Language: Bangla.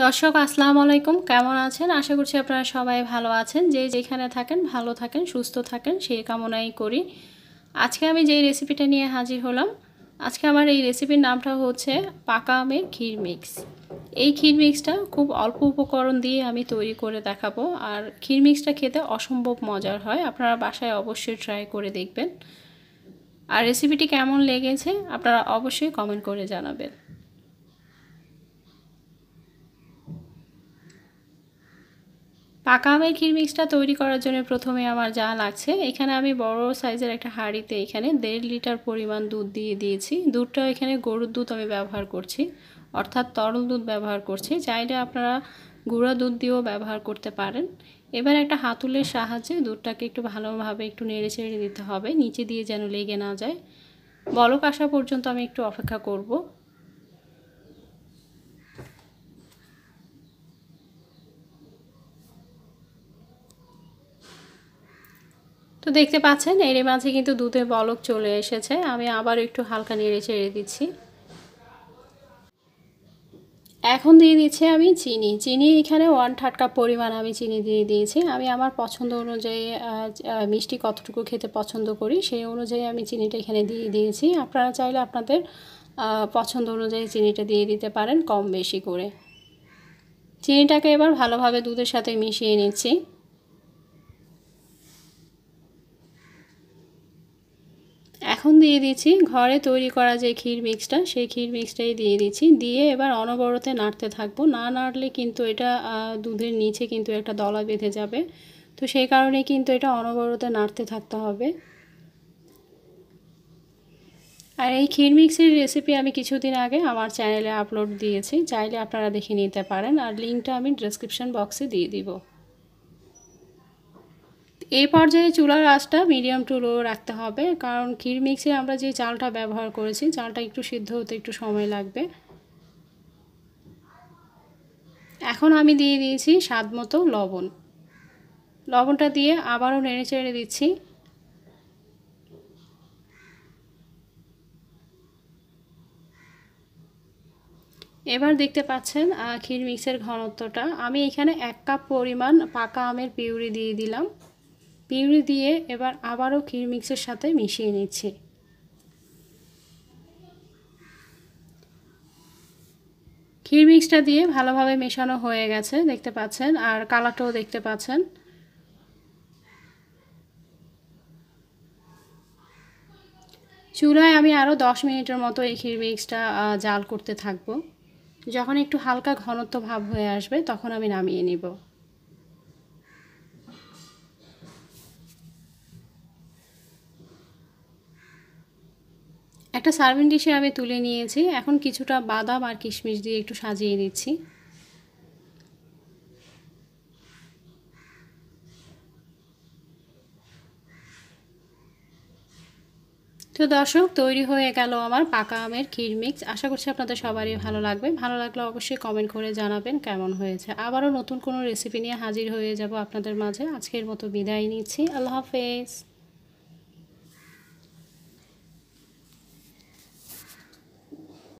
দর্শক আসসালামু আলাইকুম কেমন আছেন আশা করছি আপনারা সবাই ভালো আছেন যে যেখানে থাকেন ভালো থাকেন সুস্থ থাকেন সেই কামনাই করি আজকে আমি যেই রেসিপিটা নিয়ে হাজির হলাম আজকে আমার এই রেসিপির নামটা হচ্ছে পাকা আমের ক্ষীর মিক্স এই ক্ষীর মিক্সটা খুব অল্প উপকরণ দিয়ে আমি তৈরি করে দেখাবো আর ক্ষীর মিক্সটা খেতে অসম্ভব মজার হয় আপনারা বাসায় অবশ্যই ট্রাই করে দেখবেন আর রেসিপিটি কেমন লেগেছে আপনারা অবশ্যই কমেন্ট করে জানাবেন পাকা আমের ক্ষীর মিক্সটা তৈরি করার জন্য প্রথমে আমার যা লাগছে এখানে আমি বড় সাইজের একটা হাঁড়িতে এখানে দেড় লিটার পরিমাণ দুধ দিয়ে দিয়েছি দুধটা এখানে গরুর দুধ আমি ব্যবহার করছি অর্থাৎ তরল দুধ ব্যবহার করছি চাইলে আপনারা গুঁড়া দুধ দিয়েও ব্যবহার করতে পারেন এবার একটা হাতুলের সাহায্যে দুধটাকে একটু ভালোভাবে একটু নেড়ে ছেড়ে দিতে হবে নিচে দিয়ে যেন লেগে না যায় বলক আসা পর্যন্ত আমি একটু অপেক্ষা করব তো দেখতে পাচ্ছেন এর মাঝে কিন্তু দুধে বলক চলে এসেছে আমি আবার একটু হালকা নেড়ে চেড়ে দিচ্ছি এখন দিয়ে দিচ্ছি আমি চিনি চিনি এখানে ওয়ান থার্ড কাপ পরিমাণ আমি চিনি দিয়ে দিয়েছি আমি আমার পছন্দ অনুযায়ী মিষ্টি কতটুকু খেতে পছন্দ করি সেই অনুযায়ী আমি চিনিটা এখানে দিয়ে দিয়েছি আপনারা চাইলে আপনাদের পছন্দ অনুযায়ী চিনিটা দিয়ে দিতে পারেন কম বেশি করে চিনিটাকে এবার ভালোভাবে দুধের সাথে মিশিয়ে নিচ্ছি এখন দিয়ে দিচ্ছি ঘরে তৈরি করা যে ক্ষীর মিক্সটা সেই ক্ষীর মিক্সটাই দিয়ে দিচ্ছি দিয়ে এবার অনবরতে নাড়তে থাকবো না নাড়লে কিন্তু এটা দুধের নিচে কিন্তু একটা দলা বেঁধে যাবে তো সেই কারণে কিন্তু এটা অনবরতে নাড়তে থাকতে হবে আর এই ক্ষীর মিক্সের রেসিপি আমি কিছুদিন আগে আমার চ্যানেলে আপলোড দিয়েছি চাইলে আপনারা দেখে নিতে পারেন আর লিঙ্কটা আমি ডেসক্রিপশন বক্সে দিয়ে দিব এই পর্যায়ে চুলার আঁচটা মিডিয়াম টু লো রাখতে হবে কারণ ক্ষীর মিক্সে আমরা যে চালটা ব্যবহার করেছি চালটা একটু সিদ্ধ হতে একটু সময় লাগবে এখন আমি দিয়ে দিয়েছি স্বাদ মতো লবণ লবণটা দিয়ে আবারও নেড়ে চেড়ে দিচ্ছি এবার দেখতে পাচ্ছেন ক্ষীর মিক্সের ঘনত্বটা আমি এখানে এক কাপ পরিমাণ পাকা আমের পিউরি দিয়ে দিলাম পিউরি দিয়ে এবার আবারও ক্ষীর মিক্সের সাথে মিশিয়ে নিচ্ছি ক্ষীর মিক্সটা দিয়ে ভালোভাবে মেশানো হয়ে গেছে দেখতে পাচ্ছেন আর কালাটাও দেখতে পাচ্ছেন চুলায় আমি আরও দশ মিনিটের মতো এই ক্ষীর মিক্সটা জাল করতে থাকব যখন একটু হালকা ঘনত্ব ভাব হয়ে আসবে তখন আমি নামিয়ে নেব একটা সার্ভিং ডিশে আমি তুলে নিয়েছি এখন কিছুটা বাদাম আর কিশমিশ দিয়ে একটু সাজিয়ে নিচ্ছি তো দর্শক তৈরি হয়ে গেল আমার পাকা আমের ক্ষীর মিক্স আশা করছি আপনাদের সবারই ভালো লাগবে ভালো লাগলে অবশ্যই কমেন্ট করে জানাবেন কেমন হয়েছে আবারও নতুন কোনো রেসিপি নিয়ে হাজির হয়ে যাব আপনাদের মাঝে আজকের মতো বিদায় নিচ্ছি আল্লাহ হাফেজ